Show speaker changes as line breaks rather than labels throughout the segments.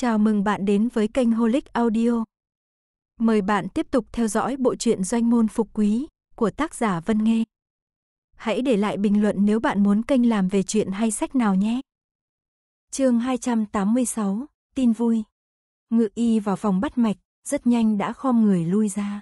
Chào mừng bạn đến với kênh Holic Audio. Mời bạn tiếp tục theo dõi bộ truyện Doanh môn phục quý của tác giả Vân Nghê. Hãy để lại bình luận nếu bạn muốn kênh làm về chuyện hay sách nào nhé. Chương 286, tin vui. Ngự y vào phòng bắt mạch, rất nhanh đã khom người lui ra.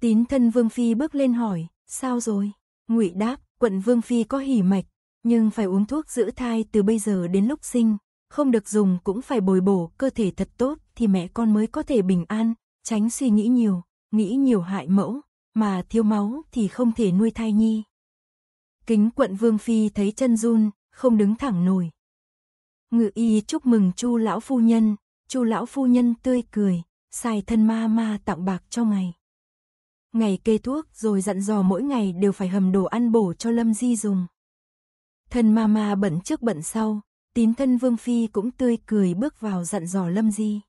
Tín thân Vương phi bước lên hỏi, "Sao rồi?" Ngụy đáp, "Quận Vương phi có hỉ mạch, nhưng phải uống thuốc giữ thai từ bây giờ đến lúc sinh, không được dùng cũng phải bồi bổ cơ thể thật tốt thì mẹ con mới có thể bình an, tránh suy nghĩ nhiều, nghĩ nhiều hại mẫu, mà thiếu máu thì không thể nuôi thai nhi. Kính quận Vương Phi thấy chân run, không đứng thẳng nổi. Ngự y chúc mừng chu lão phu nhân, chu lão phu nhân tươi cười, xài thân ma ma tặng bạc cho ngày. Ngày kê thuốc rồi dặn dò mỗi ngày đều phải hầm đồ ăn bổ cho Lâm Di dùng. Thân ma ma bận trước bận sau, tín thân Vương Phi cũng tươi cười bước vào dặn dò Lâm Di.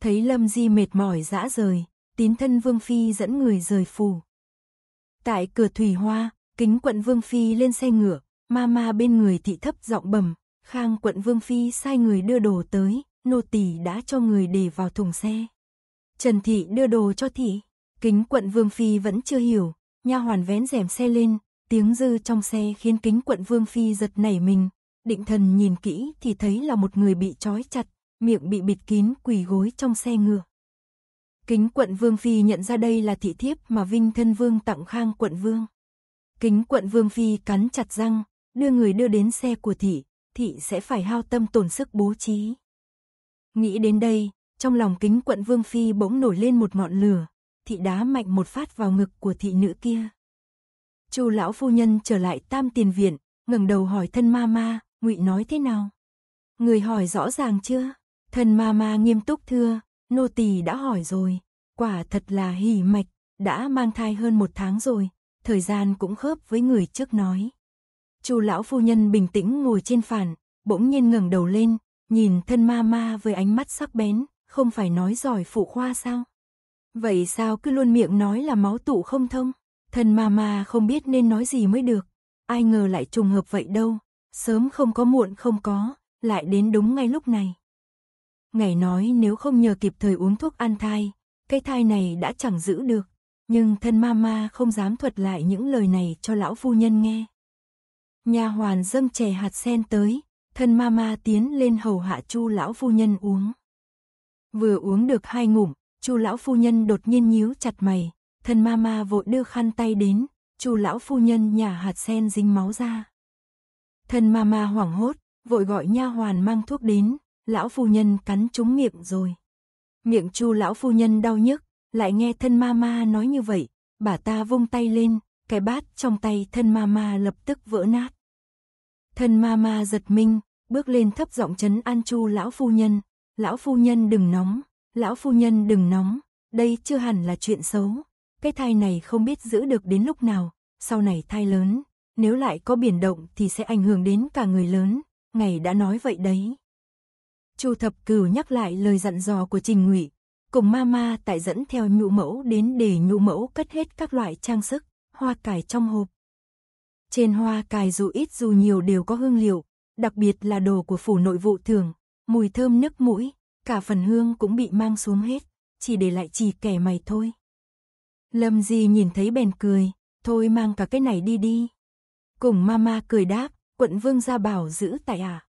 Thấy Lâm Di mệt mỏi dã rời, tín thân Vương Phi dẫn người rời phủ. Tại cửa Thủy Hoa, kính quận Vương Phi lên xe ngựa, Mama bên người thị thấp giọng bầm, khang quận Vương Phi sai người đưa đồ tới, nô tỳ đã cho người để vào thùng xe. Trần Thị đưa đồ cho Thị, kính quận Vương Phi vẫn chưa hiểu, nha hoàn vén rèm xe lên, tiếng dư trong xe khiến kính quận Vương Phi giật nảy mình, Định thần nhìn kỹ thì thấy là một người bị trói chặt, miệng bị bịt kín quỳ gối trong xe ngựa. Kính quận vương phi nhận ra đây là thị thiếp mà Vinh thân vương tặng khang quận vương. Kính quận vương phi cắn chặt răng, đưa người đưa đến xe của thị, thị sẽ phải hao tâm tổn sức bố trí. Nghĩ đến đây, trong lòng kính quận vương phi bỗng nổi lên một ngọn lửa, thị đá mạnh một phát vào ngực của thị nữ kia. Chu lão phu nhân trở lại tam tiền viện, ngẩng đầu hỏi thân ma ma, ngụy nói thế nào? Người hỏi rõ ràng chưa? Thần ma ma nghiêm túc thưa, nô tỳ đã hỏi rồi, quả thật là hỉ mạch, đã mang thai hơn một tháng rồi, thời gian cũng khớp với người trước nói. Chu lão phu nhân bình tĩnh ngồi trên phản, bỗng nhiên ngẩng đầu lên, nhìn thân ma ma với ánh mắt sắc bén, không phải nói giỏi phụ khoa sao? Vậy sao cứ luôn miệng nói là máu tụ không thông? Thân ma ma không biết nên nói gì mới được, ai ngờ lại trùng hợp vậy đâu, Sớm không có muộn không có, lại đến đúng ngay lúc này. Ngày nói nếu không nhờ kịp thời uống thuốc an thai, cái thai này đã chẳng giữ được, nhưng thân mama không dám thuật lại những lời này cho lão phu nhân nghe. Nhà hoàn dâng chè hạt sen tới, thân mama tiến lên hầu hạ chu lão phu nhân uống. Vừa uống được hai ngụm, chu lão phu nhân đột nhiên nhíu chặt mày, thân mama vội đưa khăn tay đến, chu lão phu nhân nhà hạt sen dính máu ra. Thân mama hoảng hốt, vội gọi nha hoàn mang thuốc đến, lão phu nhân cắn trúng miệng rồi. Miệng chu lão phu nhân đau nhức, lại nghe thân mama nói như vậy, bà ta vung tay lên, cái bát trong tay thân mama lập tức vỡ nát. Thân mama giật mình, bước lên thấp giọng chấn an chu lão phu nhân, lão phu nhân đừng nóng, lão phu nhân đừng nóng, đây chưa hẳn là chuyện xấu, cái thai này không biết giữ được đến lúc nào, sau này thai lớn, nếu lại có biển động thì sẽ ảnh hưởng đến cả người lớn, ngày đã nói vậy đấy. Chu Thập Cửu nhắc lại lời dặn dò của Trình Ngụy, cùng mama tại dẫn theo nhũ mẫu đến để nhũ mẫu cất hết các loại trang sức, hoa cài trong hộp. Trên hoa cài dù ít dù nhiều đều có hương liệu, đặc biệt là đồ của phủ nội vụ thường, mùi thơm nức mũi, cả phần hương cũng bị mang xuống hết, chỉ để lại chỉ kẻ mày thôi. Lâm Di nhìn thấy bèn cười, thôi mang cả cái này đi đi. Cùng mama cười đáp, quận vương gia bảo giữ tại à?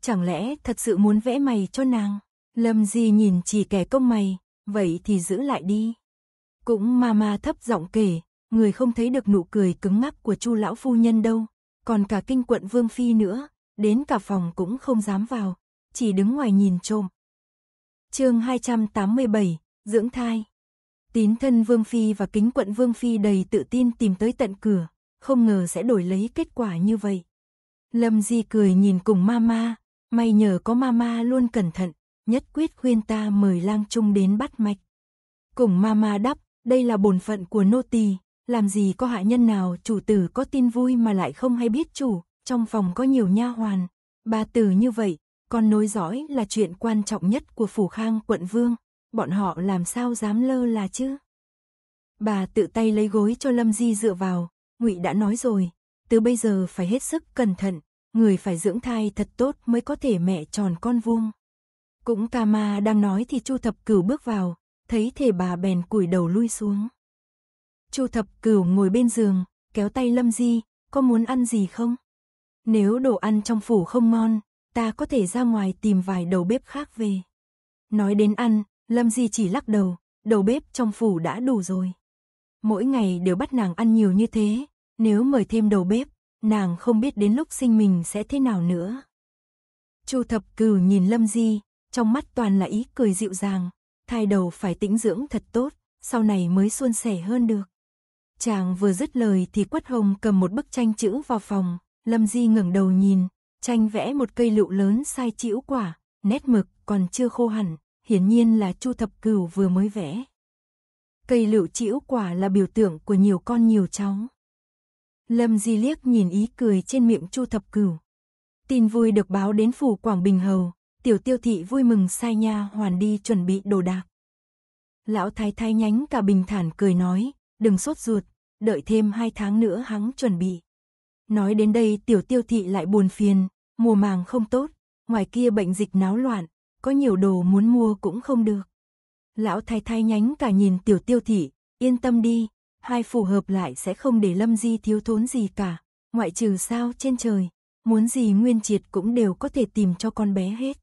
Chẳng lẽ thật sự muốn vẽ mày cho nàng? Lâm Di nhìn chỉ kẻ công mày, vậy thì giữ lại đi. Cũng mama thấp giọng kể, người không thấy được nụ cười cứng ngắc của chu lão phu nhân đâu, còn cả kinh quận vương phi nữa, đến cả phòng cũng không dám vào, chỉ đứng ngoài nhìn trộm. chương 287, dưỡng thai. Tín thân vương phi và kính quận vương phi đầy tự tin tìm tới tận cửa không ngờ sẽ đổi lấy kết quả như vậy. Lâm Di cười nhìn cùng mama, may nhờ có mama luôn cẩn thận, nhất quyết khuyên ta mời lang trung đến bắt mạch. Cùng mama đáp, đây là bổn phận của nô tỳ, làm gì có hạ nhân nào chủ tử có tin vui mà lại không hay biết chủ, trong phòng có nhiều nha hoàn, bà tử như vậy, con nối dõi là chuyện quan trọng nhất của phủ khang quận vương, bọn họ làm sao dám lơ là chứ. Bà tự tay lấy gối cho Lâm Di dựa vào, Ngụy đã nói rồi, từ bây giờ phải hết sức cẩn thận, người phải dưỡng thai thật tốt mới có thể mẹ tròn con vuông. Cũng ca ma đang nói thì Chu Thập Cửu bước vào, thấy thể bà bèn cúi đầu lui xuống. Chu Thập Cửu ngồi bên giường, kéo tay Lâm Di, có muốn ăn gì không? Nếu đồ ăn trong phủ không ngon, ta có thể ra ngoài tìm vài đầu bếp khác về. Nói đến ăn, Lâm Di chỉ lắc đầu, đầu bếp trong phủ đã đủ rồi. Mỗi ngày đều bắt nàng ăn nhiều như thế, nếu mời thêm đầu bếp, nàng không biết đến lúc sinh mình sẽ thế nào nữa. Chu thập cửu nhìn Lâm Di, trong mắt toàn là ý cười dịu dàng, thai đầu phải tĩnh dưỡng thật tốt, sau này mới suôn sẻ hơn được. Chàng vừa dứt lời thì Quất Hồng cầm một bức tranh chữ vào phòng, Lâm Di ngẩng đầu nhìn, tranh vẽ một cây lựu lớn sai chĩu quả, nét mực còn chưa khô hẳn, hiển nhiên là Chu Thập Cửu vừa mới vẽ. Cây lựu chĩu quả là biểu tượng của nhiều con nhiều cháu. Lâm Di liếc nhìn ý cười trên miệng Chu Thập Cửu. Tin vui được báo đến phủ Quảng Bình Hầu, tiểu tiêu thị vui mừng sai nha hoàn đi chuẩn bị đồ đạc. Lão thái thái nhánh cả bình thản cười nói, đừng sốt ruột, đợi thêm hai tháng nữa hắn chuẩn bị. Nói đến đây tiểu tiêu thị lại buồn phiền, mùa màng không tốt, ngoài kia bệnh dịch náo loạn, có nhiều đồ muốn mua cũng không được. Lão thái thái nhánh cả nhìn tiểu tiêu thị, yên tâm đi, hai phù hợp lại sẽ không để Lâm Di thiếu thốn gì cả, ngoại trừ sao trên trời, muốn gì Nguyên Triệt cũng đều có thể tìm cho con bé hết.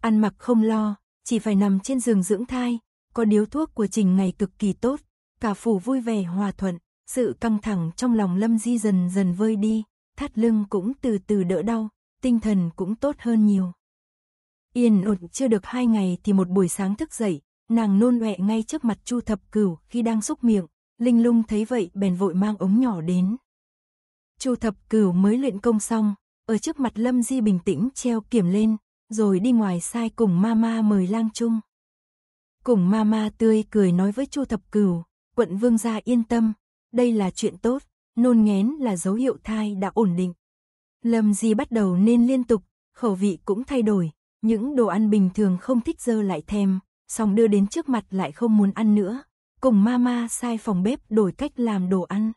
Ăn mặc không lo, chỉ phải nằm trên giường dưỡng thai, có điếu thuốc của Trình ngày cực kỳ tốt, cả phủ vui vẻ hòa thuận, sự căng thẳng trong lòng Lâm Di dần dần vơi đi, thắt lưng cũng từ từ đỡ đau, tinh thần cũng tốt hơn nhiều. Yên ổn chưa được hai ngày thì một buổi sáng thức dậy, nàng nôn ọe ngay trước mặt Chu Thập Cửu khi đang xúc miệng, Linh lung thấy vậy bèn vội mang ống nhỏ đến. Chu thập cửu mới luyện công xong, ở trước mặt Lâm Di bình tĩnh treo kiểm lên, rồi đi ngoài sai cùng mama mời lang chung. Cùng mama tươi cười nói với Chu thập cửu, quận vương gia yên tâm, đây là chuyện tốt, nôn ngén là dấu hiệu thai đã ổn định. Lâm Di bắt đầu nên liên tục, khẩu vị cũng thay đổi, những đồ ăn bình thường không thích dơ lại thèm, xong đưa đến trước mặt lại không muốn ăn nữa, cùng mama sai phòng bếp đổi cách làm đồ ăn.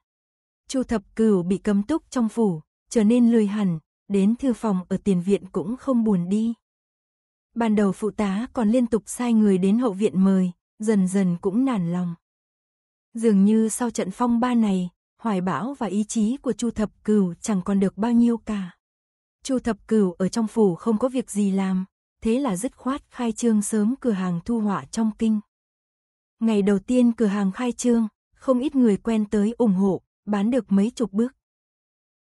Chu Thập Cửu bị cấm túc trong phủ, trở nên lười hẳn, đến thư phòng ở tiền viện cũng không buồn đi. Ban đầu phụ tá còn liên tục sai người đến hậu viện mời, dần dần cũng nản lòng. Dường như sau trận phong ba này, hoài bão và ý chí của Chu Thập Cửu chẳng còn được bao nhiêu cả. Chu Thập Cửu ở trong phủ không có việc gì làm, thế là dứt khoát khai trương sớm cửa hàng thu họa trong kinh. Ngày đầu tiên cửa hàng khai trương, không ít người quen tới ủng hộ, bán được mấy chục bức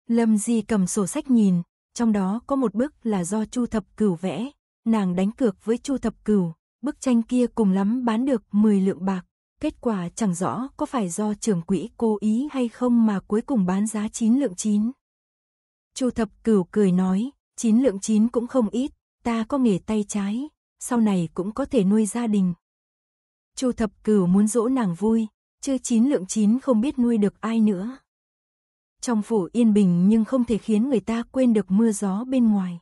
Lâm Di cầm sổ sách nhìn, trong đó có một bức là do Chu Thập Cửu vẽ, nàng đánh cược với Chu Thập Cửu, bức tranh kia cùng lắm bán được 10 lượng bạc, kết quả chẳng rõ có phải do trưởng quỹ cố ý hay không mà cuối cùng bán giá 9 lượng 9. Chu Thập Cửu cười nói, 9 lượng 9 cũng không ít, ta có nghề tay trái, sau này cũng có thể nuôi gia đình, Chu thập cửu muốn dỗ nàng vui, chưa chín lượng chín không biết nuôi được ai nữa. Trong phủ yên bình nhưng không thể khiến người ta quên được mưa gió bên ngoài.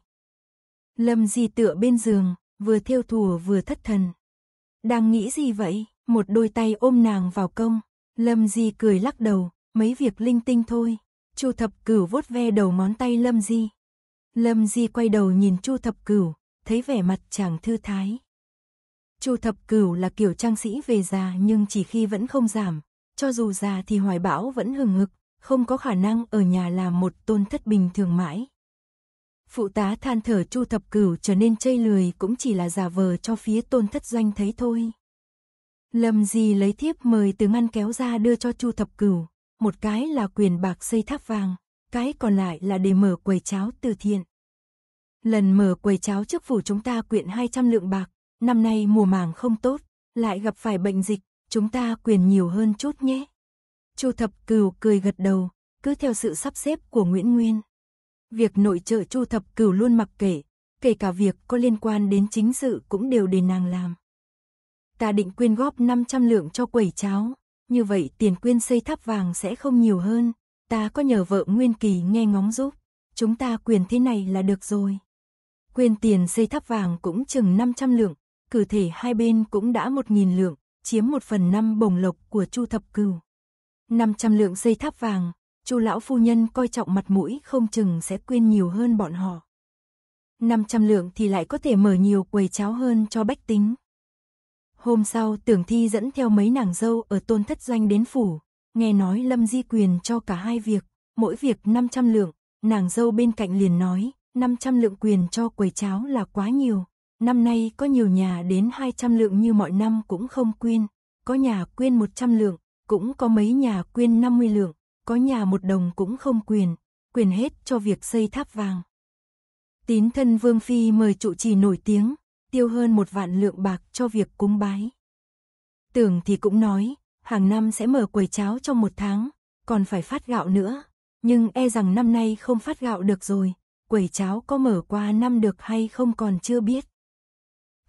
Lâm Di tựa bên giường, vừa theo thùa vừa thất thần. Đang nghĩ gì vậy? Một đôi tay ôm nàng vào công. Lâm Di cười lắc đầu, mấy việc linh tinh thôi. Chu Thập Cửu vuốt ve đầu món tay Lâm Di. Lâm Di quay đầu nhìn Chu Thập Cửu, thấy vẻ mặt chàng thư thái. Chu thập cửu là kiểu trang sĩ về già nhưng chỉ khi vẫn không giảm, cho dù già thì hoài bão vẫn hừng ngực, không có khả năng ở nhà làm một tôn thất bình thường mãi. Phụ tá than thở Chu thập cửu trở nên chây lười cũng chỉ là giả vờ cho phía tôn thất doanh thấy thôi. Lâm Di lấy thiếp mời từ ngăn kéo ra đưa cho Chu thập cửu, một cái là quyền bạc xây tháp vàng, cái còn lại là để mở quầy cháo từ thiện. Lần mở quầy cháo trước phủ chúng ta quyện 200 lượng bạc, năm nay mùa màng không tốt, lại gặp phải bệnh dịch, chúng ta quyền nhiều hơn chút nhé. Chu Thập Cửu cười gật đầu, cứ theo sự sắp xếp của Nguyễn Nguyên. Việc nội trợ Chu Thập Cửu luôn mặc kể, kể cả việc có liên quan đến chính sự cũng đều để nàng làm. Ta định quyên góp 500 lượng cho quẩy cháo, như vậy tiền quyên xây tháp vàng sẽ không nhiều hơn, ta có nhờ vợ Nguyên Kỳ nghe ngóng giúp, chúng ta quyền thế này là được rồi. Quyên tiền xây tháp vàng cũng chừng 500 lượng, cử thể hai bên cũng đã một nghìn lượng, chiếm một phần năm bổng lộc của Chu Thập cửu năm trăm lượng dây tháp vàng, Chu lão phu nhân coi trọng mặt mũi không chừng sẽ quyên nhiều hơn bọn họ. năm trăm lượng thì lại có thể mở nhiều quầy cháo hơn cho bách tính. Hôm sau tưởng thi dẫn theo mấy nàng dâu ở tôn thất doanh đến phủ, nghe nói Lâm Di Quyền cho cả hai việc, mỗi việc năm trăm lượng, nàng dâu bên cạnh liền nói, 500 lượng quyền cho quầy cháo là quá nhiều, Năm nay có nhiều nhà đến 200 lượng như mọi năm cũng không quyên, có nhà quyên 100 lượng, cũng có mấy nhà quyên 50 lượng, có nhà một đồng cũng không quyền, quyền hết cho việc xây tháp vàng. Tín thân Vương Phi mời trụ trì nổi tiếng, tiêu hơn một vạn lượng bạc cho việc cúng bái. Tưởng thì cũng nói, hàng năm sẽ mở quầy cháo trong một tháng, còn phải phát gạo nữa, nhưng e rằng năm nay không phát gạo được rồi, quầy cháo có mở qua năm được hay không còn chưa biết.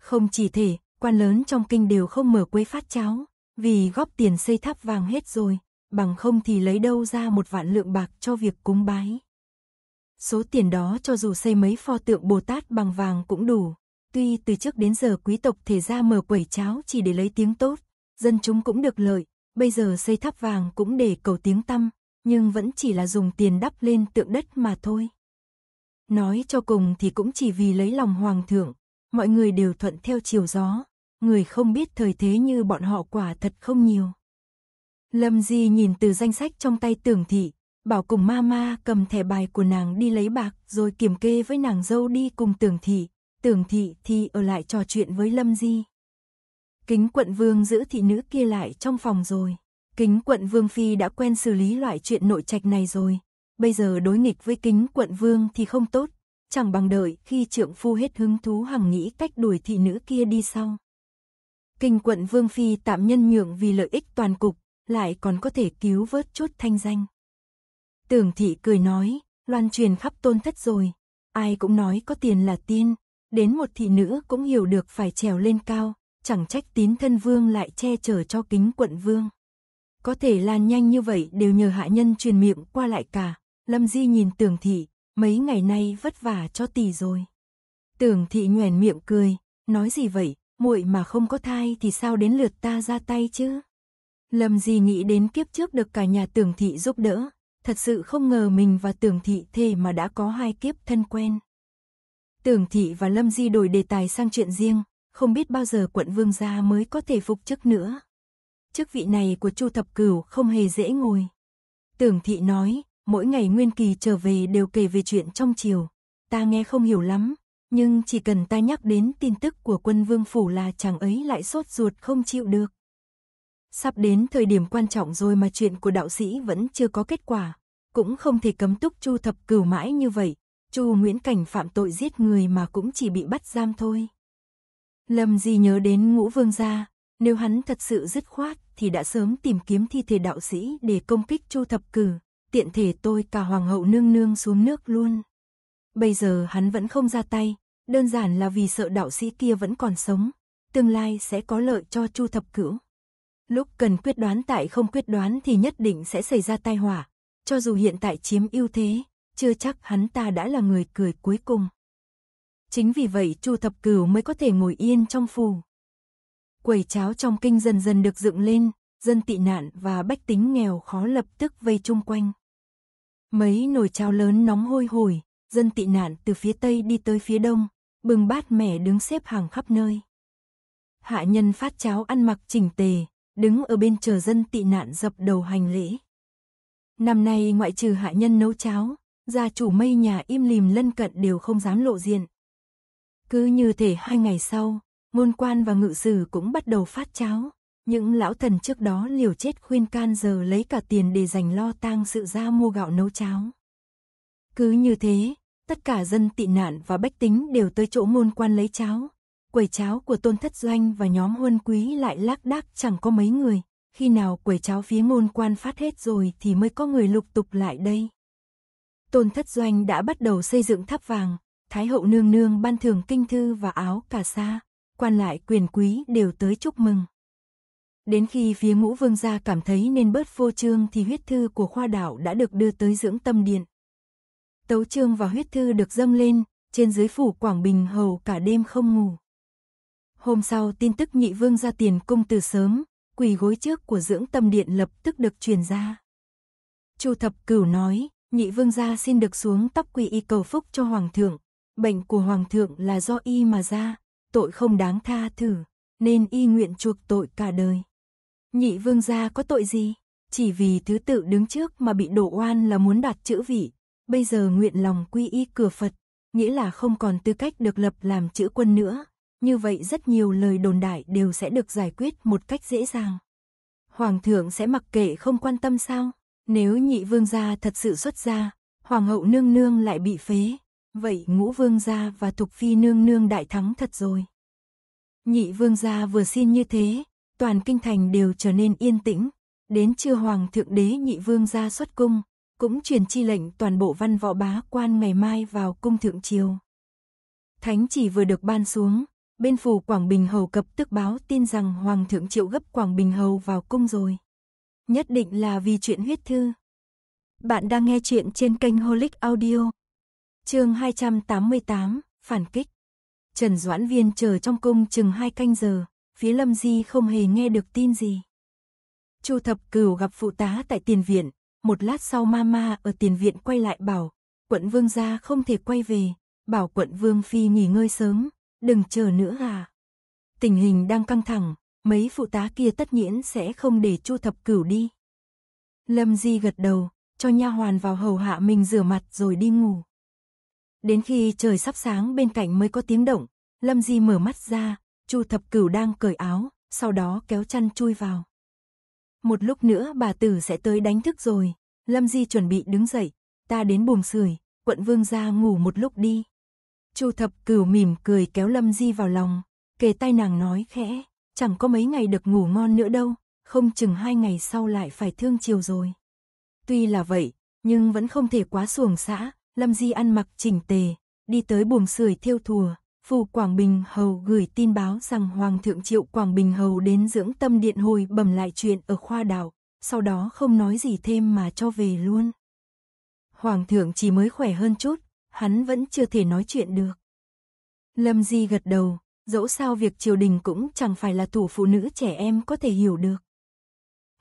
Không chỉ thể, quan lớn trong kinh đều không mở quấy phát cháo, vì góp tiền xây tháp vàng hết rồi, bằng không thì lấy đâu ra một vạn lượng bạc cho việc cúng bái. Số tiền đó cho dù xây mấy pho tượng Bồ Tát bằng vàng cũng đủ, tuy từ trước đến giờ quý tộc thể ra mở quẩy cháo chỉ để lấy tiếng tốt, dân chúng cũng được lợi, bây giờ xây tháp vàng cũng để cầu tiếng tăm, nhưng vẫn chỉ là dùng tiền đắp lên tượng đất mà thôi. Nói cho cùng thì cũng chỉ vì lấy lòng hoàng thượng, mọi người đều thuận theo chiều gió, người không biết thời thế như bọn họ quả thật không nhiều. Lâm Di nhìn từ danh sách trong tay tưởng thị, bảo cùng mama cầm thẻ bài của nàng đi lấy bạc rồi kiểm kê với nàng dâu đi cùng tưởng thị, tưởng thị thì ở lại trò chuyện với Lâm Di. Kính quận vương giữ thị nữ kia lại trong phòng rồi. Kính quận vương phi đã quen xử lý loại chuyện nội trạch này rồi. Bây giờ đối nghịch với kính quận vương thì không tốt, chẳng bằng đợi khi trượng phu hết hứng thú hằng nghĩ cách đuổi thị nữ kia đi sau. Kinh quận Vương Phi tạm nhân nhượng vì lợi ích toàn cục, lại còn có thể cứu vớt chút thanh danh. Tưởng thị cười nói, loan truyền khắp tôn thất rồi, ai cũng nói có tiền là tiên, đến một thị nữ cũng hiểu được phải trèo lên cao, chẳng trách tín thân vương lại che chở cho kính quận vương. Có thể lan nhanh như vậy đều nhờ hạ nhân truyền miệng qua lại cả, Lâm Di nhìn tưởng thị, mấy ngày nay vất vả cho tỷ rồi. Tưởng thị nhoẻn miệng cười, nói gì vậy, muội mà không có thai thì sao đến lượt ta ra tay chứ? Lâm Di nghĩ đến kiếp trước được cả nhà tưởng thị giúp đỡ, thật sự không ngờ mình và tưởng thị thế mà đã có hai kiếp thân quen. Tưởng thị và Lâm Di đổi đề tài sang chuyện riêng, không biết bao giờ quận vương gia mới có thể phục chức nữa. Chức vị này của Chu Thập Cửu không hề dễ ngồi. Tưởng thị nói, mỗi ngày Nguyên Kỳ trở về đều kể về chuyện trong chiều. Ta nghe không hiểu lắm, nhưng chỉ cần ta nhắc đến tin tức của quân vương phủ là chàng ấy lại sốt ruột không chịu được. Sắp đến thời điểm quan trọng rồi mà chuyện của đạo sĩ vẫn chưa có kết quả. Cũng không thể cấm túc Chu Thập Cửu mãi như vậy. Chu Nguyễn Cảnh phạm tội giết người mà cũng chỉ bị bắt giam thôi. Lâm Di nhớ đến ngũ vương gia. Nếu hắn thật sự dứt khoát thì đã sớm tìm kiếm thi thể đạo sĩ để công kích Chu Thập Cửu tiện thể tôi cả hoàng hậu nương nương xuống nước luôn. Bây giờ hắn vẫn không ra tay, đơn giản là vì sợ đạo sĩ kia vẫn còn sống, tương lai sẽ có lợi cho Chu Thập Cửu. Lúc cần quyết đoán tại không quyết đoán thì nhất định sẽ xảy ra tai họa, cho dù hiện tại chiếm ưu thế, chưa chắc hắn ta đã là người cười cuối cùng. Chính vì vậy Chu Thập Cửu mới có thể ngồi yên trong phủ. Quầy cháo trong kinh dần dần được dựng lên, dân tị nạn và bách tính nghèo khó lập tức vây chung quanh. Mấy nồi cháo lớn nóng hôi hổi, dân tị nạn từ phía Tây đi tới phía Đông, bừng bát mẻ đứng xếp hàng khắp nơi. Hạ nhân phát cháo ăn mặc chỉnh tề, đứng ở bên chờ dân tị nạn dập đầu hành lễ. Năm nay ngoại trừ hạ nhân nấu cháo, gia chủ mây nhà im lìm lân cận đều không dám lộ diện. Cứ như thể hai ngày sau, ngôn quan và ngự sử cũng bắt đầu phát cháo. Những lão thần trước đó liều chết khuyên can giờ lấy cả tiền để dành lo tang sự ra mua gạo nấu cháo. Cứ như thế, tất cả dân tị nạn và bách tính đều tới chỗ ngôn quan lấy cháo. Quầy cháo của tôn thất doanh và nhóm huân quý lại lác đác chẳng có mấy người. Khi nào quầy cháo phía ngôn quan phát hết rồi thì mới có người lục tục lại đây. Tôn thất doanh đã bắt đầu xây dựng tháp vàng, Thái hậu nương nương ban thưởng kinh thư và áo cà sa, quan lại quyền quý đều tới chúc mừng. Đến khi phía ngũ vương gia cảm thấy nên bớt vô trương thì huyết thư của khoa đảo đã được đưa tới dưỡng tâm điện. Tấu trương và huyết thư được dâng lên, trên dưới phủ Quảng Bình hầu cả đêm không ngủ. Hôm sau tin tức nhị vương gia tiền cung từ sớm, quỳ gối trước của dưỡng tâm điện lập tức được truyền ra. Chu thập cửu nói, nhị vương gia xin được xuống tóc quỳ y cầu phúc cho hoàng thượng. Bệnh của hoàng thượng là do y mà ra, tội không đáng tha thử, nên y nguyện chuộc tội cả đời. Nhị vương gia có tội gì? Chỉ vì thứ tự đứng trước mà bị đổ oan là muốn đoạt chữ vị. Bây giờ nguyện lòng quy y cửa Phật, nghĩa là không còn tư cách được lập làm chữ quân nữa. Như vậy rất nhiều lời đồn đại đều sẽ được giải quyết một cách dễ dàng. Hoàng thượng sẽ mặc kệ không quan tâm sao? Nếu nhị vương gia thật sự xuất gia, hoàng hậu nương nương lại bị phế. Vậy ngũ vương gia và thục phi nương nương đại thắng thật rồi. Nhị vương gia vừa xin như thế, toàn kinh thành đều trở nên yên tĩnh. Đến trưa hoàng thượng đế nhị vương ra xuất cung, cũng truyền chi lệnh toàn bộ văn võ bá quan ngày mai vào cung thượng triều. Thánh chỉ vừa được ban xuống, bên phủ Quảng Bình Hầu cập tức báo tin rằng Hoàng thượng triệu gấp Quảng Bình Hầu vào cung rồi. Nhất định là vì chuyện huyết thư. Bạn đang nghe chuyện trên kênh Holic Audio. chương 288, Phản kích. Trần Doãn Viên chờ trong cung chừng hai canh giờ, phía Lâm Di không hề nghe được tin gì. Chu Thập Cửu gặp phụ tá tại tiền viện, một lát sau mama ở tiền viện quay lại bảo, quận vương gia không thể quay về, bảo quận vương phi nghỉ ngơi sớm, đừng chờ nữa à. Tình hình đang căng thẳng, mấy phụ tá kia tất nhiên sẽ không để Chu Thập Cửu đi. Lâm Di gật đầu, cho nha hoàn vào hầu hạ mình rửa mặt rồi đi ngủ. Đến khi trời sắp sáng bên cạnh mới có tiếng động, Lâm Di mở mắt ra, Chu Thập Cửu đang cởi áo, sau đó kéo chăn chui vào. Một lúc nữa bà tử sẽ tới đánh thức rồi. Lâm Di chuẩn bị đứng dậy, ta đến buồng sưởi, quận vương gia ngủ một lúc đi. Chu Thập Cửu mỉm cười kéo Lâm Di vào lòng, kề tay nàng nói khẽ, chẳng có mấy ngày được ngủ ngon nữa đâu, không chừng hai ngày sau lại phải thương chiều rồi. Tuy là vậy, nhưng vẫn không thể quá xuồng xã, Lâm Di ăn mặc chỉnh tề, đi tới buồng sưởi thiêu thùa, Phủ Quảng Bình Hầu gửi tin báo rằng Hoàng thượng Triệu Quảng Bình Hầu đến dưỡng tâm điện hồi bẩm lại chuyện ở khoa đảo, sau đó không nói gì thêm mà cho về luôn. Hoàng thượng chỉ mới khỏe hơn chút, hắn vẫn chưa thể nói chuyện được. Lâm Di gật đầu, dẫu sao việc triều đình cũng chẳng phải là thủ phụ nữ trẻ em có thể hiểu được.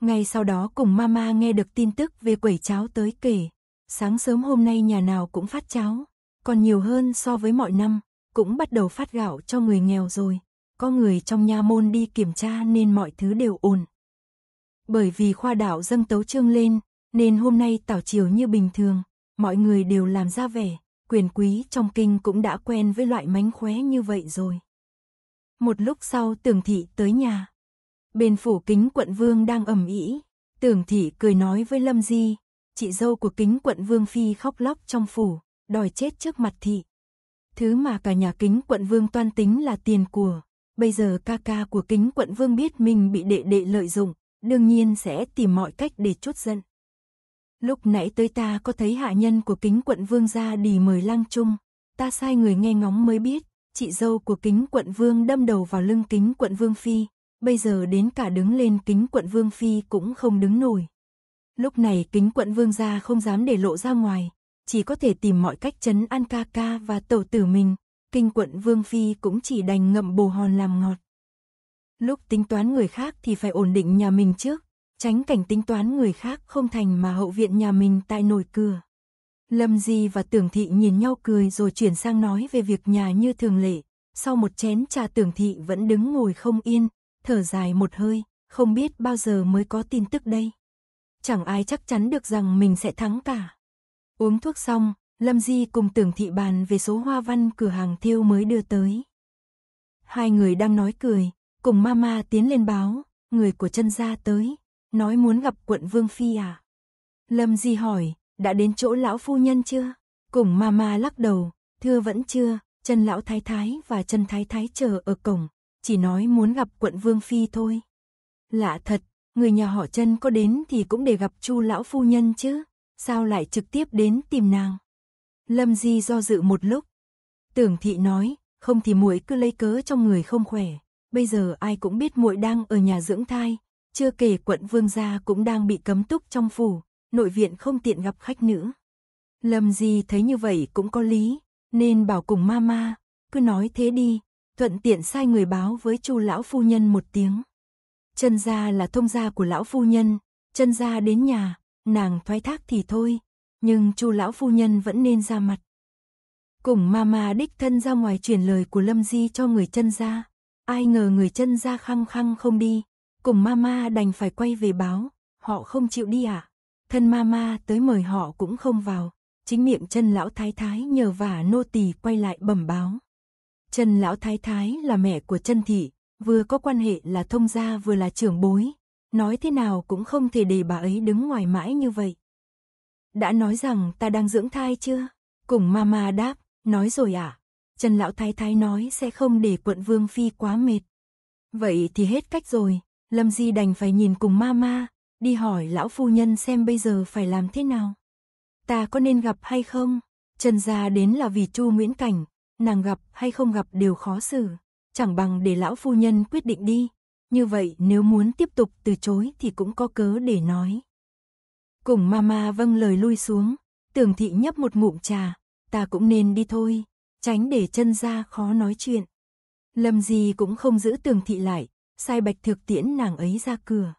Ngay sau đó cùng mama nghe được tin tức về quẩy cháo tới kể, sáng sớm hôm nay nhà nào cũng phát cháo, còn nhiều hơn so với mọi năm cũng bắt đầu phát gạo cho người nghèo rồi. Có người trong nha môn đi kiểm tra nên mọi thứ đều ổn. Bởi vì khoa đạo dâng tấu trương lên, nên hôm nay tảo chiều như bình thường, mọi người đều làm ra vẻ, quyền quý trong kinh cũng đã quen với loại mánh khóe như vậy rồi. Một lúc sau tưởng thị tới nhà. Bên phủ kính quận vương đang ầm ĩ, tưởng thị cười nói với Lâm Di, chị dâu của kính quận vương phi khóc lóc trong phủ, đòi chết trước mặt thị. Thứ mà cả nhà kính quận vương toan tính là tiền của. Bây giờ ca ca của kính quận vương biết mình bị đệ đệ lợi dụng, đương nhiên sẽ tìm mọi cách để chốt giận. Lúc nãy tới ta có thấy hạ nhân của kính quận vương ra đi mời lăng trung. ta sai người nghe ngóng mới biết, chị dâu của kính quận vương đâm đầu vào lưng kính quận vương phi, bây giờ đến cả đứng lên kính quận vương phi cũng không đứng nổi. Lúc này kính quận vương gia không dám để lộ ra ngoài, chỉ có thể tìm mọi cách chấn an ca ca và tẩu tử mình, kinh quận Vương Phi cũng chỉ đành ngậm bồ hòn làm ngọt. Lúc tính toán người khác thì phải ổn định nhà mình trước, tránh cảnh tính toán người khác không thành mà hậu viện nhà mình tại nồi cửa. Lâm Di và Tưởng Thị nhìn nhau cười rồi chuyển sang nói về việc nhà như thường lệ. Sau một chén trà Tưởng Thị vẫn đứng ngồi không yên, thở dài một hơi, không biết bao giờ mới có tin tức đây. Chẳng ai chắc chắn được rằng mình sẽ thắng cả. Uống thuốc xong, Lâm Di cùng tưởng thị bàn về số hoa văn cửa hàng thiêu mới đưa tới. Hai người đang nói cười, cùng mama tiến lên báo, người của chân gia tới, nói muốn gặp quận Vương Phi à. Lâm Di hỏi, đã đến chỗ lão phu nhân chưa? Cùng mama lắc đầu, thưa vẫn chưa, chân lão thái thái và chân thái thái chờ ở cổng, chỉ nói muốn gặp quận Vương Phi thôi. Lạ thật, người nhà họ chân có đến thì cũng để gặp chu lão phu nhân chứ sao lại trực tiếp đến tìm nàng? Lâm Di do dự một lúc. Tưởng thị nói, không thì muội cứ lấy cớ trong người không khỏe, bây giờ ai cũng biết muội đang ở nhà dưỡng thai, chưa kể quận vương gia cũng đang bị cấm túc trong phủ, nội viện không tiện gặp khách nữa. Lâm Di thấy như vậy cũng có lý, nên bảo cùng mama, cứ nói thế đi, thuận tiện sai người báo với Chu lão phu nhân một tiếng. Chân gia là thông gia của lão phu nhân, chân gia đến nhà, nàng thoái thác thì thôi, nhưng chu lão phu nhân vẫn nên ra mặt. Cùng mama đích thân ra ngoài truyền lời của Lâm Di cho người chân ra, ai ngờ người chân ra khăng khăng không đi, cùng mama đành phải quay về báo, họ không chịu đi à? Thân mama tới mời họ cũng không vào, chính miệng chân lão thái thái nhờ vả nô tỳ quay lại bẩm báo. Chân lão thái thái là mẹ của chân thị, vừa có quan hệ là thông gia vừa là trưởng bối, nói thế nào cũng không thể để bà ấy đứng ngoài mãi như vậy. Đã nói rằng ta đang dưỡng thai chưa? Cùng mama đáp, nói rồi à? Trần lão thái thái nói sẽ không để quận vương phi quá mệt. Vậy thì hết cách rồi, Lâm Di đành phải nhìn cùng mama, đi hỏi lão phu nhân xem bây giờ phải làm thế nào. Ta có nên gặp hay không? Trần gia đến là vì Chu Nguyễn Cảnh, nàng gặp hay không gặp đều khó xử, chẳng bằng để lão phu nhân quyết định đi, như vậy nếu muốn tiếp tục từ chối thì cũng có cớ để nói. Cùng mama vâng lời lui xuống, tưởng thị nhấp một ngụm trà, ta cũng nên đi thôi, tránh để chân ra khó nói chuyện. Lâm gì cũng không giữ tưởng thị lại, sai bạch thực tiễn nàng ấy ra cửa.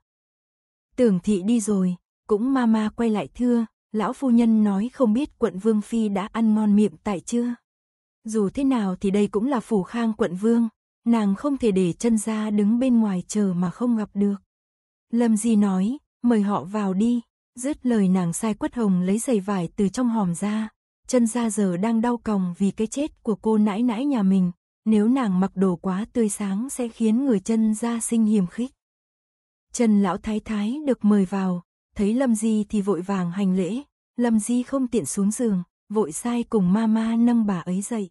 Tưởng thị đi rồi, cũng mama quay lại thưa, lão phu nhân nói không biết quận vương phi đã ăn ngon miệng tại chưa. Dù thế nào thì đây cũng là phủ khang quận vương, Nàng không thể để chân ra đứng bên ngoài chờ mà không gặp được. Lâm Di nói, mời họ vào đi. Dứt lời nàng sai quất hồng lấy giày vải từ trong hòm ra. Chân ra giờ đang đau còng vì cái chết của cô nãi nãi nhà mình. Nếu nàng mặc đồ quá tươi sáng sẽ khiến người chân ra sinh hiềm khích. Chân lão thái thái được mời vào, thấy Lâm Di thì vội vàng hành lễ. Lâm Di không tiện xuống giường, vội sai cùng mama nâng bà ấy dậy.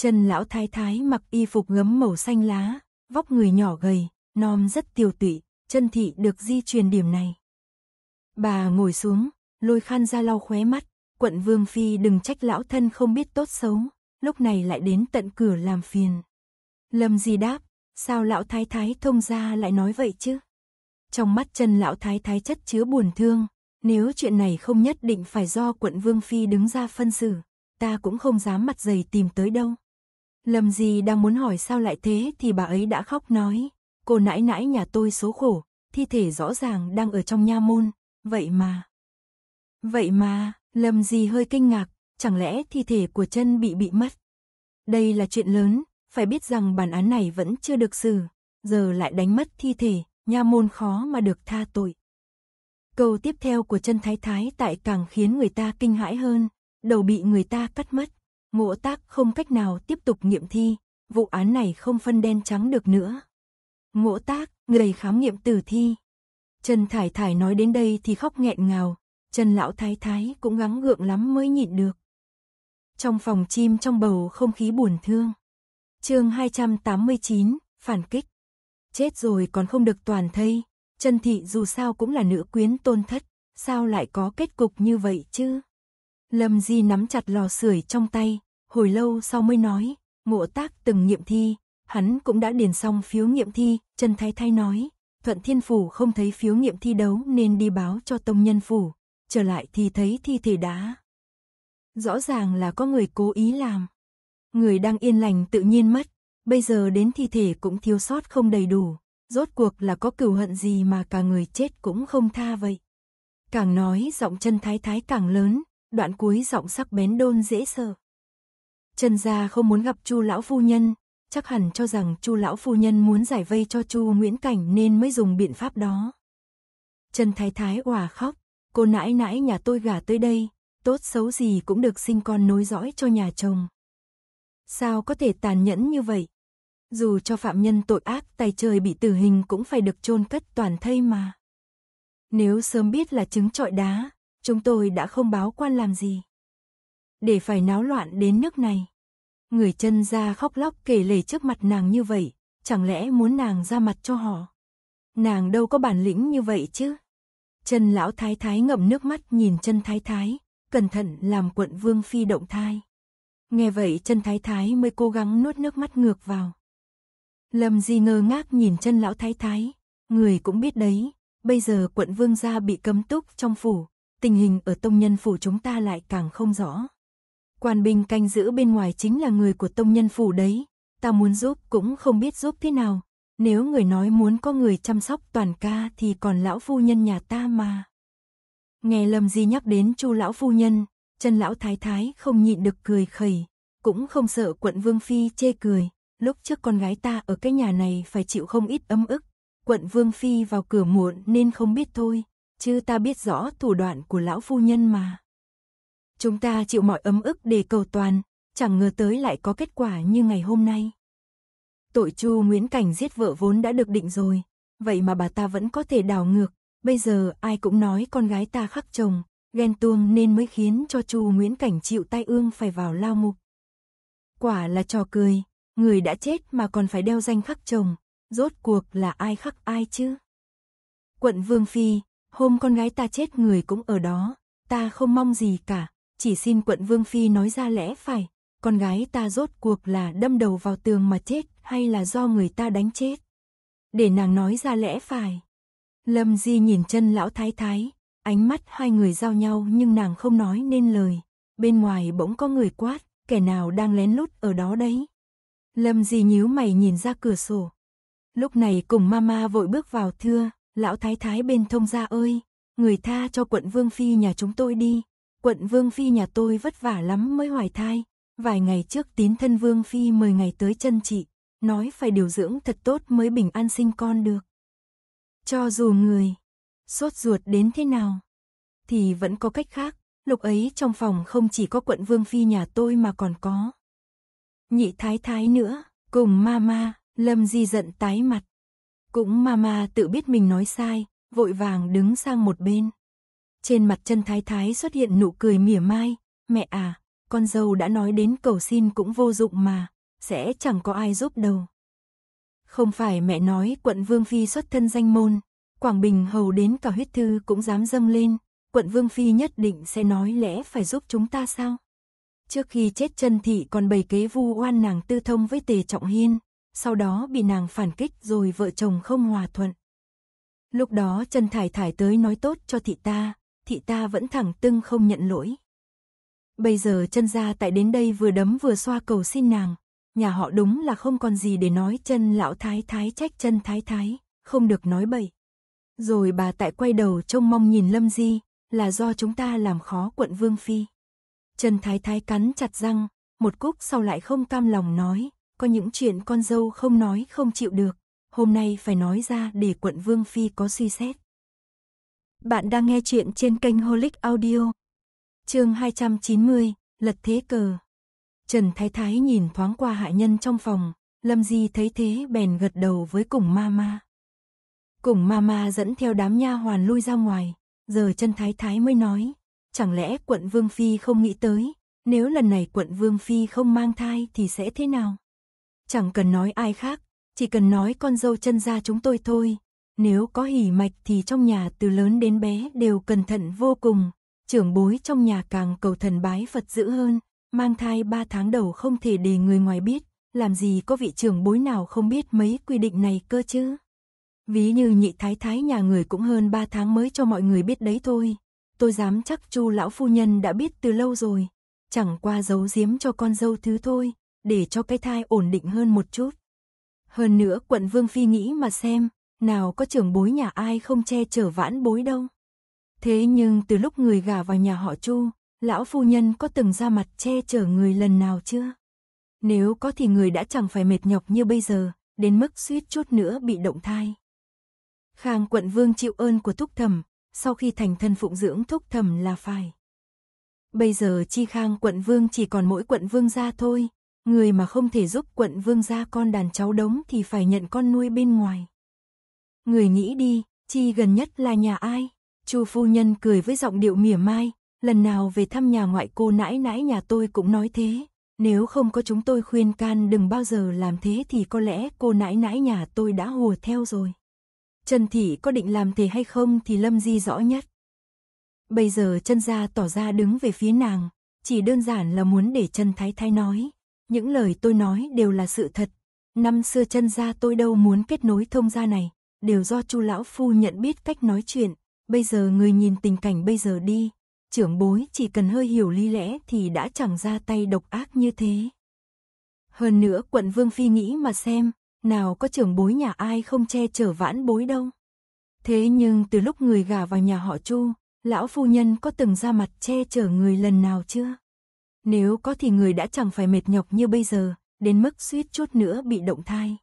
Trần lão thái thái mặc y phục gấm màu xanh lá, vóc người nhỏ gầy, nom rất tiêu tụy, chân thị được di truyền điểm này. Bà ngồi xuống, lôi khăn ra lau khóe mắt, quận Vương Phi đừng trách lão thân không biết tốt xấu, lúc này lại đến tận cửa làm phiền. Lâm gì đáp, sao lão thái thái thông ra lại nói vậy chứ? Trong mắt chân lão thái thái chất chứa buồn thương, nếu chuyện này không nhất định phải do quận Vương Phi đứng ra phân xử, ta cũng không dám mặt dày tìm tới đâu lầm gì đang muốn hỏi sao lại thế thì bà ấy đã khóc nói. Cô nãi nãi nhà tôi số khổ, thi thể rõ ràng đang ở trong nha môn, vậy mà. Vậy mà, lầm gì hơi kinh ngạc, chẳng lẽ thi thể của chân bị bị mất. Đây là chuyện lớn, phải biết rằng bản án này vẫn chưa được xử, giờ lại đánh mất thi thể, nha môn khó mà được tha tội. Câu tiếp theo của chân thái thái tại càng khiến người ta kinh hãi hơn, đầu bị người ta cắt mất. Ngộ tác không cách nào tiếp tục nghiệm thi, vụ án này không phân đen trắng được nữa. Ngộ tác, người khám nghiệm tử thi. Trần Thải Thải nói đến đây thì khóc nghẹn ngào, Trần Lão Thái Thái cũng gắng gượng lắm mới nhịn được. Trong phòng chim trong bầu không khí buồn thương. chương 289, phản kích. Chết rồi còn không được toàn thây, Trần Thị dù sao cũng là nữ quyến tôn thất, sao lại có kết cục như vậy chứ? Lâm Di nắm chặt lò sưởi trong tay, hồi lâu sau mới nói, ngộ tác từng nghiệm thi, hắn cũng đã điền xong phiếu nghiệm thi, Trần Thái Thái nói, Thuận Thiên Phủ không thấy phiếu nghiệm thi đấu nên đi báo cho Tông Nhân Phủ, trở lại thì thấy thi thể đã. Rõ ràng là có người cố ý làm. Người đang yên lành tự nhiên mất, bây giờ đến thi thể cũng thiếu sót không đầy đủ, rốt cuộc là có cửu hận gì mà cả người chết cũng không tha vậy. Càng nói giọng chân thái thái càng lớn, đoạn cuối giọng sắc bén đôn dễ sợ. Trần gia không muốn gặp Chu lão phu nhân, chắc hẳn cho rằng Chu lão phu nhân muốn giải vây cho Chu Nguyễn Cảnh nên mới dùng biện pháp đó. Trần Thái Thái òa khóc, cô nãi nãi nhà tôi gả tới đây, tốt xấu gì cũng được sinh con nối dõi cho nhà chồng. Sao có thể tàn nhẫn như vậy? Dù cho phạm nhân tội ác tài trời bị tử hình cũng phải được chôn cất toàn thây mà. Nếu sớm biết là trứng trọi đá, Chúng tôi đã không báo quan làm gì. Để phải náo loạn đến nước này. Người chân ra khóc lóc kể lể trước mặt nàng như vậy, chẳng lẽ muốn nàng ra mặt cho họ. Nàng đâu có bản lĩnh như vậy chứ. Chân lão thái thái ngậm nước mắt nhìn chân thái thái, cẩn thận làm quận vương phi động thai. Nghe vậy chân thái thái mới cố gắng nuốt nước mắt ngược vào. Lâm Di ngơ ngác nhìn chân lão thái thái, người cũng biết đấy, bây giờ quận vương gia bị cấm túc trong phủ, tình hình ở tông nhân phủ chúng ta lại càng không rõ. Quan binh canh giữ bên ngoài chính là người của tông nhân phủ đấy, ta muốn giúp cũng không biết giúp thế nào, nếu người nói muốn có người chăm sóc toàn ca thì còn lão phu nhân nhà ta mà. Nghe Lâm Di nhắc đến chu lão phu nhân, chân lão thái thái không nhịn được cười khẩy, cũng không sợ quận Vương Phi chê cười, lúc trước con gái ta ở cái nhà này phải chịu không ít ấm ức, quận Vương Phi vào cửa muộn nên không biết thôi, chứ ta biết rõ thủ đoạn của lão phu nhân mà. Chúng ta chịu mọi ấm ức để cầu toàn, chẳng ngờ tới lại có kết quả như ngày hôm nay. Tội Chu Nguyễn Cảnh giết vợ vốn đã được định rồi, vậy mà bà ta vẫn có thể đảo ngược, bây giờ ai cũng nói con gái ta khắc chồng, ghen tuông nên mới khiến cho Chu Nguyễn Cảnh chịu tai ương phải vào lao mục Quả là trò cười, người đã chết mà còn phải đeo danh khắc chồng, rốt cuộc là ai khắc ai chứ? Quận Vương Phi, Hôm con gái ta chết người cũng ở đó, ta không mong gì cả, chỉ xin quận Vương Phi nói ra lẽ phải, con gái ta rốt cuộc là đâm đầu vào tường mà chết hay là do người ta đánh chết. Để nàng nói ra lẽ phải. Lâm Di nhìn chân lão thái thái, ánh mắt hai người giao nhau nhưng nàng không nói nên lời. Bên ngoài bỗng có người quát, kẻ nào đang lén lút ở đó đấy. Lâm Di nhíu mày nhìn ra cửa sổ. Lúc này cùng mama vội bước vào thưa, Lão thái thái bên thông gia ơi, người tha cho quận Vương Phi nhà chúng tôi đi. Quận Vương Phi nhà tôi vất vả lắm mới hoài thai. Vài ngày trước tín thân Vương Phi mời ngày tới chân trị, nói phải điều dưỡng thật tốt mới bình an sinh con được. Cho dù người sốt ruột đến thế nào, thì vẫn có cách khác. Lúc ấy trong phòng không chỉ có quận Vương Phi nhà tôi mà còn có. Nhị thái thái nữa, cùng ma ma, Lâm Di giận tái mặt. Cũng mama tự biết mình nói sai, vội vàng đứng sang một bên. Trên mặt chân thái thái xuất hiện nụ cười mỉa mai, mẹ à, con dâu đã nói đến cầu xin cũng vô dụng mà, sẽ chẳng có ai giúp đâu. Không phải mẹ nói quận Vương Phi xuất thân danh môn, Quảng Bình hầu đến cả huyết thư cũng dám dâng lên, quận Vương Phi nhất định sẽ nói lẽ phải giúp chúng ta sao? Trước khi chết chân thị còn bày kế vu oan nàng tư thông với tề trọng hiên, sau đó bị nàng phản kích rồi vợ chồng không hòa thuận. Lúc đó chân thải thải tới nói tốt cho thị ta, thị ta vẫn thẳng tưng không nhận lỗi. Bây giờ chân gia tại đến đây vừa đấm vừa xoa cầu xin nàng, nhà họ đúng là không còn gì để nói chân lão thái thái trách chân thái thái, không được nói bậy. Rồi bà tại quay đầu trông mong nhìn Lâm Di, là do chúng ta làm khó quận Vương Phi. Trần Thái Thái cắn chặt răng, một cúc sau lại không cam lòng nói, có những chuyện con dâu không nói không chịu được, hôm nay phải nói ra để quận Vương Phi có suy xét. Bạn đang nghe chuyện trên kênh Holic Audio. chương 290, Lật Thế Cờ. Trần Thái Thái nhìn thoáng qua hạ nhân trong phòng, Lâm Di thấy thế bèn gật đầu với cùng mama. Cùng mama dẫn theo đám nha hoàn lui ra ngoài, giờ chân Thái Thái mới nói, chẳng lẽ quận Vương Phi không nghĩ tới, nếu lần này quận Vương Phi không mang thai thì sẽ thế nào? Chẳng cần nói ai khác, chỉ cần nói con dâu chân ra chúng tôi thôi. Nếu có hỉ mạch thì trong nhà từ lớn đến bé đều cẩn thận vô cùng. Trưởng bối trong nhà càng cầu thần bái Phật dữ hơn. Mang thai 3 tháng đầu không thể để người ngoài biết. Làm gì có vị trưởng bối nào không biết mấy quy định này cơ chứ? Ví như nhị thái thái nhà người cũng hơn 3 tháng mới cho mọi người biết đấy thôi. Tôi dám chắc chu lão phu nhân đã biết từ lâu rồi. Chẳng qua giấu giếm cho con dâu thứ thôi để cho cái thai ổn định hơn một chút. Hơn nữa quận Vương Phi nghĩ mà xem, nào có trưởng bối nhà ai không che chở vãn bối đâu. Thế nhưng từ lúc người gả vào nhà họ Chu, lão phu nhân có từng ra mặt che chở người lần nào chưa? Nếu có thì người đã chẳng phải mệt nhọc như bây giờ, đến mức suýt chút nữa bị động thai. Khang quận vương chịu ơn của thúc thẩm, sau khi thành thân phụng dưỡng thúc thẩm là phải. Bây giờ chi khang quận vương chỉ còn mỗi quận vương gia thôi, người mà không thể giúp quận vương gia con đàn cháu đống thì phải nhận con nuôi bên ngoài. Người nghĩ đi, chi gần nhất là nhà ai? Chu phu nhân cười với giọng điệu mỉa mai, lần nào về thăm nhà ngoại cô nãi nãi nhà tôi cũng nói thế, nếu không có chúng tôi khuyên can đừng bao giờ làm thế thì có lẽ cô nãi nãi nhà tôi đã hùa theo rồi. Trần Thị có định làm thế hay không thì Lâm Di rõ nhất. Bây giờ chân gia tỏ ra đứng về phía nàng, chỉ đơn giản là muốn để trần thái thái nói, những lời tôi nói đều là sự thật. Năm xưa chân gia tôi đâu muốn kết nối thông gia này, đều do Chu lão phu nhận biết cách nói chuyện, bây giờ người nhìn tình cảnh bây giờ đi, trưởng bối chỉ cần hơi hiểu lý lẽ thì đã chẳng ra tay độc ác như thế. Hơn nữa quận Vương Phi nghĩ mà xem, nào có trưởng bối nhà ai không che chở vãn bối đâu. Thế nhưng từ lúc người gả vào nhà họ Chu, lão phu nhân có từng ra mặt che chở người lần nào chưa? Nếu có thì người đã chẳng phải mệt nhọc như bây giờ, đến mức suýt chút nữa bị động thai.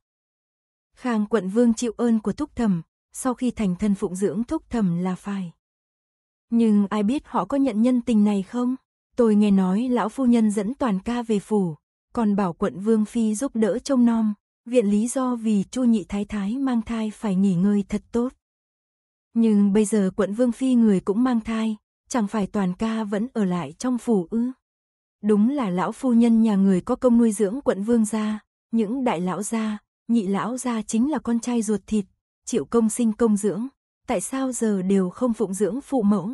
Khang quận vương chịu ơn của thúc thầm, sau khi thành thân phụng dưỡng thúc thầm là phải. Nhưng ai biết họ có nhận nhân tình này không? Tôi nghe nói lão phu nhân dẫn toàn ca về phủ, còn bảo quận vương phi giúp đỡ trông nom, viện lý do vì Chu Nhị Thái Thái mang thai phải nghỉ ngơi thật tốt. Nhưng bây giờ quận vương phi người cũng mang thai, chẳng phải toàn ca vẫn ở lại trong phủ ư? Đúng là lão phu nhân nhà người có công nuôi dưỡng quận vương gia, những đại lão gia, nhị lão gia chính là con trai ruột thịt, chịu công sinh công dưỡng, tại sao giờ đều không phụng dưỡng phụ mẫu?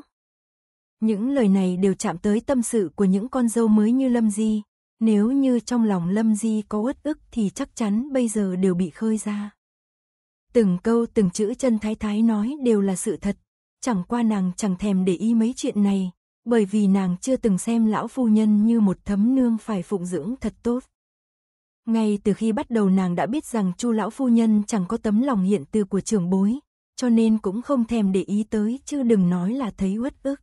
Những lời này đều chạm tới tâm sự của những con dâu mới như Lâm Di, nếu như trong lòng Lâm Di có uất ức thì chắc chắn bây giờ đều bị khơi ra. Từng câu từng chữ chân thái thái nói đều là sự thật, chẳng qua nàng chẳng thèm để ý mấy chuyện này, bởi vì nàng chưa từng xem lão phu nhân như một thấm nương phải phụng dưỡng thật tốt. Ngay từ khi bắt đầu nàng đã biết rằng chu lão phu nhân chẳng có tấm lòng hiện từ của trưởng bối, cho nên cũng không thèm để ý tới chứ đừng nói là thấy uất ức.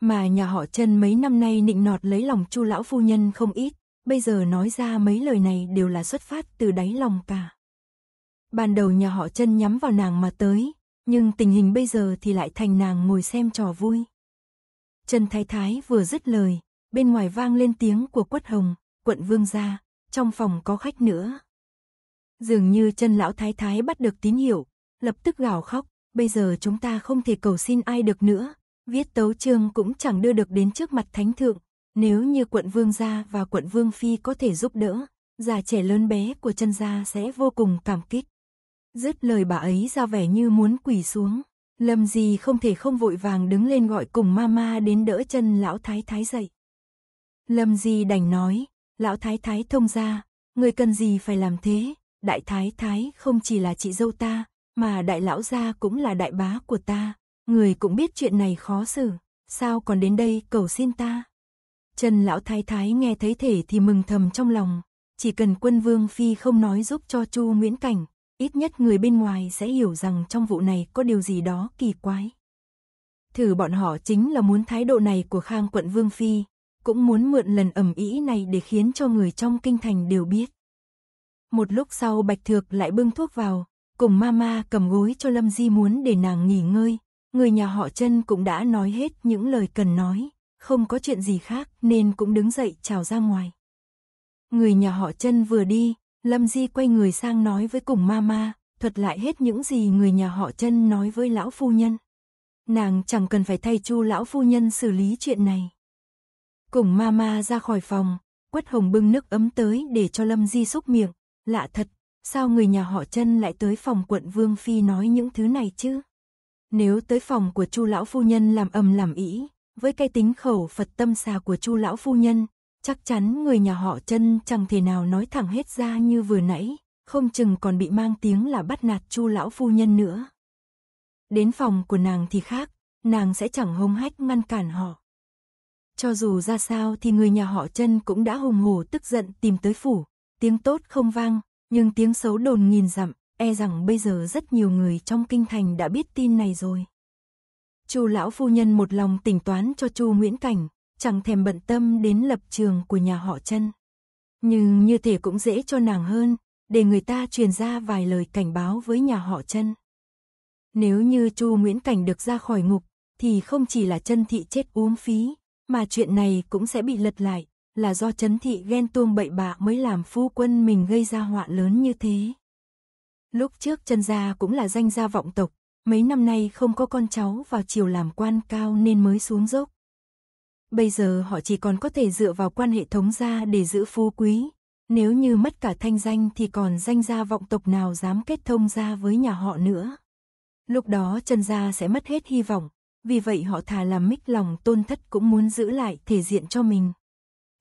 Mà nhà họ chân mấy năm nay nịnh nọt lấy lòng chu lão phu nhân không ít, bây giờ nói ra mấy lời này đều là xuất phát từ đáy lòng cả. Ban đầu nhà họ chân nhắm vào nàng mà tới, nhưng tình hình bây giờ thì lại thành nàng ngồi xem trò vui. Trần Thái Thái vừa dứt lời, bên ngoài vang lên tiếng của quất hồng, quận vương gia, trong phòng có khách nữa. Dường như chân lão thái thái bắt được tín hiệu, lập tức gào khóc, bây giờ chúng ta không thể cầu xin ai được nữa, viết tấu chương cũng chẳng đưa được đến trước mặt thánh thượng, nếu như quận vương gia và quận vương phi có thể giúp đỡ, già trẻ lớn bé của chân gia sẽ vô cùng cảm kích. Dứt lời bà ấy ra vẻ như muốn quỳ xuống. Lâm Di không thể không vội vàng đứng lên gọi cùng mama đến đỡ chân lão thái thái dậy. Lâm Di đành nói, lão thái thái thông ra, người cần gì phải làm thế, đại thái thái không chỉ là chị dâu ta, mà đại lão gia cũng là đại bá của ta, người cũng biết chuyện này khó xử, sao còn đến đây cầu xin ta. Trần lão thái thái nghe thấy thể thì mừng thầm trong lòng, chỉ cần quân vương phi không nói giúp cho Chu Nguyễn Cảnh, ít nhất người bên ngoài sẽ hiểu rằng trong vụ này có điều gì đó kỳ quái. Thử bọn họ chính là muốn thái độ này của Khang quận Vương Phi, cũng muốn mượn lần ẩm ý này để khiến cho người trong kinh thành đều biết. Một lúc sau Bạch Thược lại bưng thuốc vào, cùng mama cầm gối cho Lâm Di muốn để nàng nghỉ ngơi. Người nhà họ chân cũng đã nói hết những lời cần nói, không có chuyện gì khác nên cũng đứng dậy chào ra ngoài. Người nhà họ chân vừa đi, Lâm Di quay người sang nói với cùng mama, thuật lại hết những gì người nhà họ chân nói với lão phu nhân. Nàng chẳng cần phải thay chu lão phu nhân xử lý chuyện này. Cùng mama ra khỏi phòng, quất hồng bưng nước ấm tới để cho Lâm Di xúc miệng. Lạ thật, sao người nhà họ chân lại tới phòng quận Vương Phi nói những thứ này chứ? Nếu tới phòng của chu lão phu nhân làm ầm làm ý, với cái tính khẩu Phật tâm xà của chu lão phu nhân, Chắc chắn người nhà họ chân chẳng thể nào nói thẳng hết ra như vừa nãy, không chừng còn bị mang tiếng là bắt nạt chu lão phu nhân nữa. Đến phòng của nàng thì khác, nàng sẽ chẳng hông hách ngăn cản họ. Cho dù ra sao thì người nhà họ chân cũng đã hùng hổ tức giận tìm tới phủ, tiếng tốt không vang, nhưng tiếng xấu đồn nghìn dặm, e rằng bây giờ rất nhiều người trong kinh thành đã biết tin này rồi. Chu lão phu nhân một lòng tỉnh toán cho Chu Nguyễn Cảnh, chẳng thèm bận tâm đến lập trường của nhà họ chân. Nhưng như thể cũng dễ cho nàng hơn, để người ta truyền ra vài lời cảnh báo với nhà họ chân. Nếu như Chu Nguyễn Cảnh được ra khỏi ngục, thì không chỉ là chân thị chết uống phí, mà chuyện này cũng sẽ bị lật lại, là do chấn thị ghen tuông bậy bạ mới làm phu quân mình gây ra họa lớn như thế. Lúc trước chân gia cũng là danh gia vọng tộc, mấy năm nay không có con cháu vào chiều làm quan cao nên mới xuống dốc. Bây giờ họ chỉ còn có thể dựa vào quan hệ thống gia để giữ phú quý. Nếu như mất cả thanh danh thì còn danh gia vọng tộc nào dám kết thông gia với nhà họ nữa. Lúc đó Trần gia sẽ mất hết hy vọng, vì vậy họ thà làm mít lòng tôn thất cũng muốn giữ lại thể diện cho mình.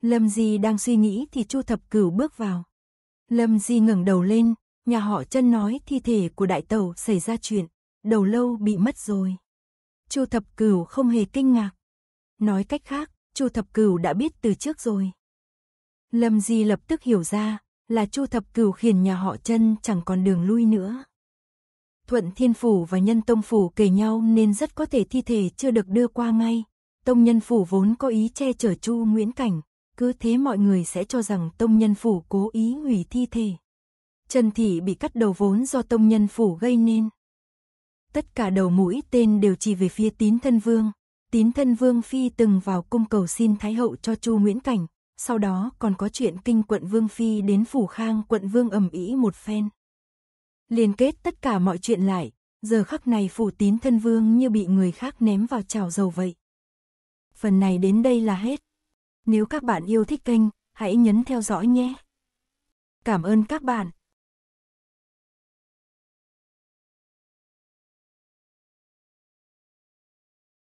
Lâm Di đang suy nghĩ thì Chu Thập Cửu bước vào. Lâm Di ngẩng đầu lên, nhà họ chân nói thi thể của đại tàu xảy ra chuyện, đầu lâu bị mất rồi. Chu Thập Cửu không hề kinh ngạc, Nói cách khác, Chu Thập Cửu đã biết từ trước rồi. Lâm Di lập tức hiểu ra, là Chu Thập Cửu khiến nhà họ Trần chẳng còn đường lui nữa. Thuận Thiên Phủ và Nhân Tông Phủ kề nhau nên rất có thể thi thể chưa được đưa qua ngay. Tông Nhân Phủ vốn có ý che chở Chu Nguyễn Cảnh, cứ thế mọi người sẽ cho rằng Tông Nhân Phủ cố ý hủy thi thể. Trần Thị bị cắt đầu vốn do Tông Nhân Phủ gây nên. Tất cả đầu mũi tên đều chỉ về phía tín thân vương, tín thân Vương Phi từng vào cung cầu xin Thái Hậu cho Chu Nguyễn Cảnh, sau đó còn có chuyện kinh quận Vương Phi đến Phủ Khang quận Vương ẩm ý một phen. Liên kết tất cả mọi chuyện lại, giờ khắc này phủ tín thân Vương như bị người khác ném vào chảo dầu vậy. Phần này đến đây là hết. Nếu các bạn yêu thích kênh, hãy nhấn theo dõi nhé. Cảm ơn các bạn.